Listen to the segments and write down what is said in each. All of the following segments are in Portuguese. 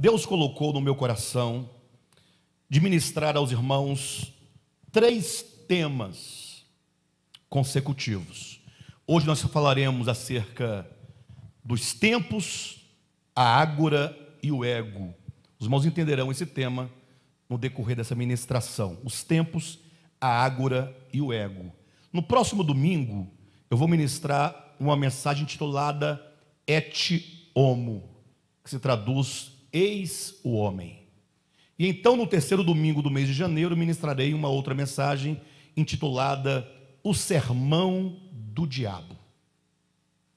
Deus colocou no meu coração de ministrar aos irmãos três temas consecutivos. Hoje nós falaremos acerca dos tempos, a ágora e o ego. Os irmãos entenderão esse tema no decorrer dessa ministração. Os tempos, a ágora e o ego. No próximo domingo, eu vou ministrar uma mensagem intitulada Et Homo, que se traduz Eis o homem. E então, no terceiro domingo do mês de janeiro, ministrarei uma outra mensagem intitulada O Sermão do Diabo.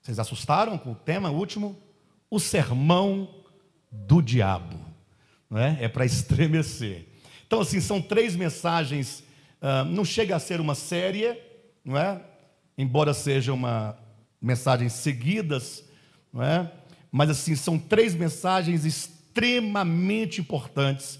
Vocês assustaram com o tema último? O Sermão do Diabo. Não é é para estremecer. Então, assim, são três mensagens. Uh, não chega a ser uma série, não é? Embora seja uma mensagens seguidas, não é? Mas assim, são três mensagens extremamente extremamente importantes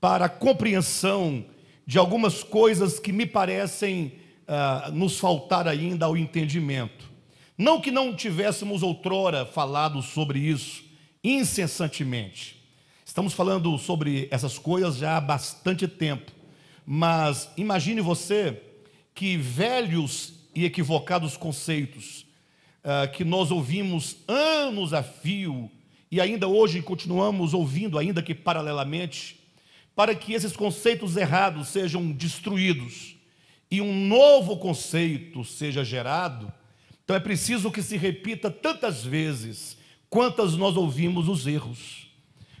para a compreensão de algumas coisas que me parecem ah, nos faltar ainda ao entendimento. Não que não tivéssemos outrora falado sobre isso incessantemente. Estamos falando sobre essas coisas já há bastante tempo. Mas imagine você que velhos e equivocados conceitos ah, que nós ouvimos anos a fio e ainda hoje continuamos ouvindo, ainda que paralelamente, para que esses conceitos errados sejam destruídos e um novo conceito seja gerado, então é preciso que se repita tantas vezes quantas nós ouvimos os erros.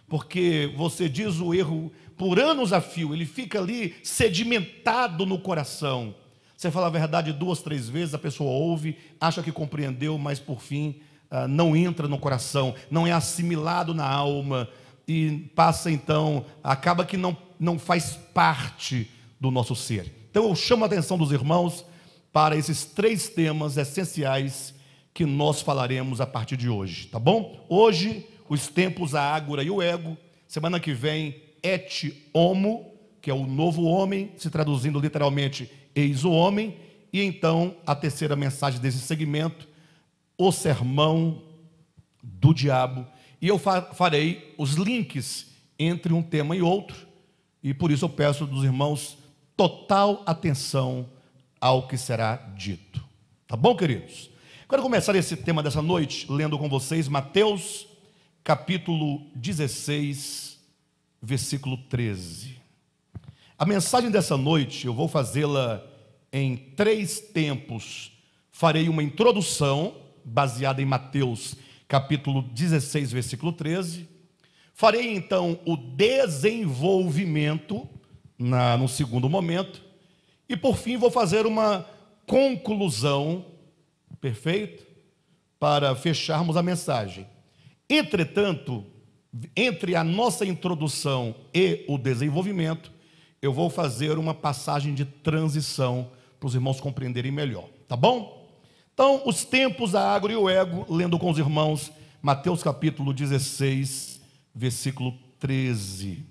Porque você diz o erro por anos a fio, ele fica ali sedimentado no coração. Você fala a verdade duas, três vezes, a pessoa ouve, acha que compreendeu, mas por fim ah, não entra no coração, não é assimilado na alma e passa então, acaba que não, não faz parte do nosso ser. Então eu chamo a atenção dos irmãos para esses três temas essenciais que nós falaremos a partir de hoje, tá bom? Hoje, os tempos, a ágora e o ego. Semana que vem, et homo, que é o novo homem, se traduzindo literalmente, eis o homem. E então, a terceira mensagem desse segmento, o sermão do diabo. E eu farei os links entre um tema e outro, e por isso eu peço dos irmãos total atenção ao que será dito. Tá bom, queridos? Quero começar esse tema dessa noite lendo com vocês Mateus capítulo 16, versículo 13. A mensagem dessa noite eu vou fazê-la em três tempos. Farei uma introdução, baseada em Mateus, capítulo 16, versículo 13. Farei então o desenvolvimento na, no segundo momento. E por fim, vou fazer uma conclusão, perfeito? Para fecharmos a mensagem. Entretanto, entre a nossa introdução e o desenvolvimento, eu vou fazer uma passagem de transição para os irmãos compreenderem melhor, tá bom? Então, os tempos, a água e o ego, lendo com os irmãos, Mateus capítulo 16, versículo 13.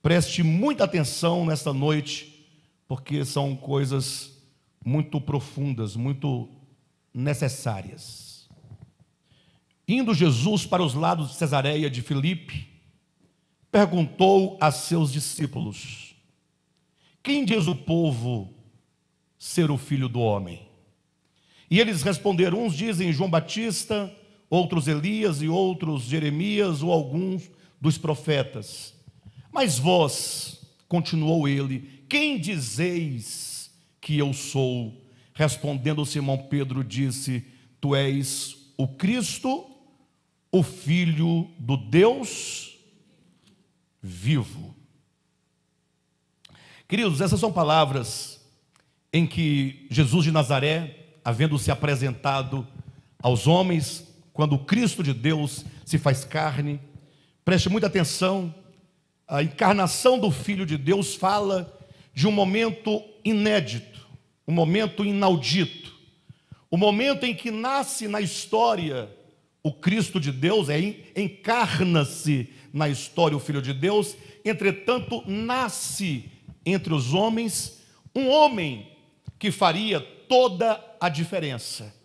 Preste muita atenção nesta noite, porque são coisas muito profundas, muito necessárias. Indo Jesus para os lados de Cesareia de Filipe, perguntou a seus discípulos: Quem diz o povo ser o filho do homem? E eles responderam: uns dizem João Batista, outros Elias e outros Jeremias ou alguns dos profetas. Mas vós, continuou ele, quem dizeis que eu sou? Respondendo Simão Pedro, disse: Tu és o Cristo, o Filho do Deus vivo. Queridos, essas são palavras em que Jesus de Nazaré havendo-se apresentado aos homens quando o Cristo de Deus se faz carne. Preste muita atenção, a encarnação do Filho de Deus fala de um momento inédito, um momento inaudito, o um momento em que nasce na história o Cristo de Deus, é, encarna-se na história o Filho de Deus, entretanto, nasce entre os homens um homem que faria toda a diferença.